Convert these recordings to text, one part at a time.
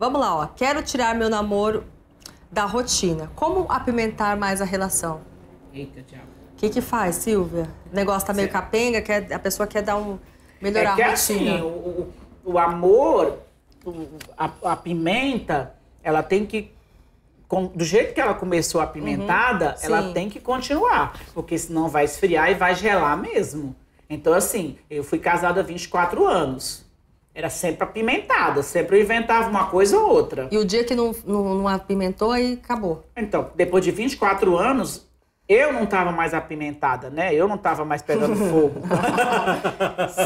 Vamos lá, ó. Quero tirar meu namoro da rotina. Como apimentar mais a relação? Eita, Tiago. O que que faz, Silvia? O negócio tá meio capenga, quer, a pessoa quer dar um... Melhorar é que a é assim, rotina. Assim, o, o, o amor, o, a, a pimenta, ela tem que do jeito que ela começou apimentada, uhum, ela tem que continuar, porque senão vai esfriar e vai gelar mesmo. Então, assim, eu fui casada há 24 anos. Era sempre apimentada, sempre eu inventava uma coisa ou outra. E o dia que não, não, não apimentou, aí acabou. Então, depois de 24 anos, eu não estava mais apimentada, né? Eu não estava mais pegando fogo.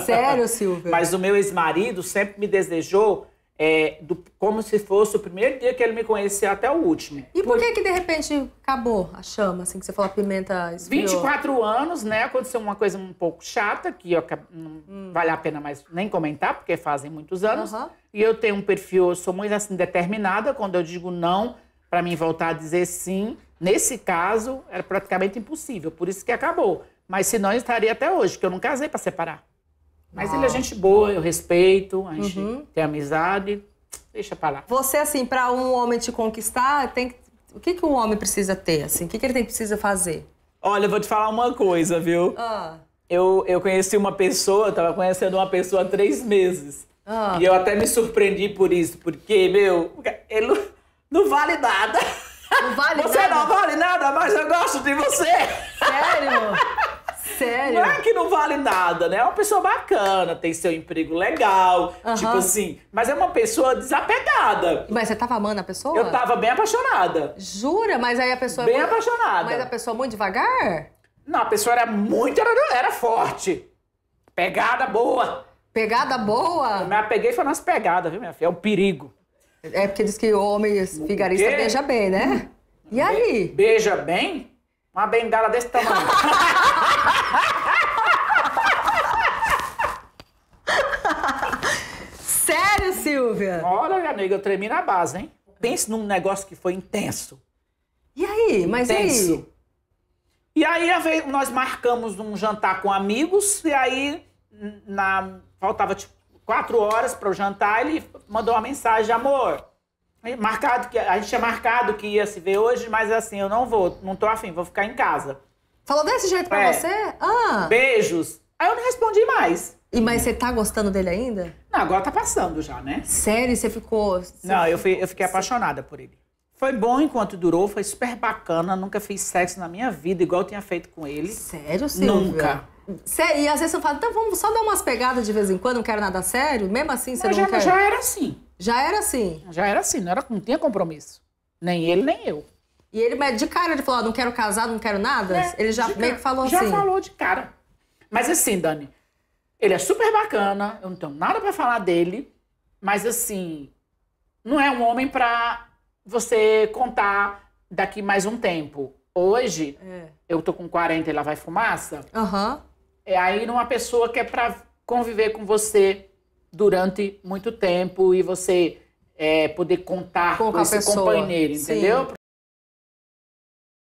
Sério, Silvia? Mas o meu ex-marido sempre me desejou é, do, como se fosse o primeiro dia que ele me conhecia até o último. E por, por... que que de repente acabou a chama, assim, que você falou, a pimenta esfriou? 24 anos, né, aconteceu uma coisa um pouco chata, que eu, não hum. vale a pena mais nem comentar, porque fazem muitos anos. Uhum. E eu tenho um perfil, eu sou muito assim, determinada, quando eu digo não, para mim voltar a dizer sim, nesse caso, era praticamente impossível, por isso que acabou. Mas senão eu estaria até hoje, que eu não casei para separar. Mas ah. ele é gente boa, eu respeito, a gente uhum. tem amizade, deixa pra lá. Você, assim, para um homem te conquistar, tem que... o que, que um homem precisa ter, assim? O que, que ele tem, precisa fazer? Olha, eu vou te falar uma coisa, viu? Ah. Eu, eu conheci uma pessoa, tava conhecendo uma pessoa há três meses. Ah. E eu até me surpreendi por isso, porque, meu, ele não, vale nada. Não vale você nada? não vale nada, mas eu gosto de você. Sério? Sério? Não é que não vale nada, né? É uma pessoa bacana, tem seu emprego legal, uhum. tipo assim. Mas é uma pessoa desapegada. Mas você tava amando a pessoa? Eu tava bem apaixonada. Jura? Mas aí a pessoa... É bem é muito... apaixonada. Mas a pessoa é muito devagar? Não, a pessoa era muito... Era, era forte. Pegada boa. Pegada boa? Eu me apeguei foi nas pegadas, viu, minha filha? É um perigo. É porque diz que homem vigarista beija bem, né? E aí? beija bem? Uma bengala desse tamanho. Olha, amiga, eu tremi na base, hein? Pense num negócio que foi intenso. E aí? Mas intenso. E aí? E aí nós marcamos um jantar com amigos, e aí na, faltava tipo quatro horas para o jantar, ele mandou uma mensagem, amor. Marcado que a gente tinha marcado que ia se ver hoje, mas assim, eu não vou, não tô afim, vou ficar em casa. Falou desse jeito pra é. você? Ah. Beijos. Aí eu não respondi mais. E mas você tá gostando dele ainda? Não, agora tá passando já, né? Sério? Você ficou. Você não, eu, fui, eu fiquei apaixonada por ele. Foi bom enquanto durou, foi super bacana. Nunca fiz sexo na minha vida, igual eu tinha feito com ele. Sério, Silvia? Nunca. Sério, e às vezes eu falo, então vamos só dar umas pegadas de vez em quando, não quero nada sério. Mesmo assim, você não, não já, quer... já era assim. Já era assim? Já era assim, não, era, não tinha compromisso. Nem ele, nem eu. E ele, de cara, ele falou, oh, não quero casar, não quero nada? É, ele já meio que falou já assim. Já falou de cara. Mas assim, Dani, ele é super bacana, eu não tenho nada para falar dele, mas assim, não é um homem para você contar daqui mais um tempo. Hoje, é. eu tô com 40 e lá vai fumaça. Uhum. É aí numa pessoa que é para conviver com você durante muito tempo e você é, poder contar com, com esse pessoa. companheiro, entendeu? Sim.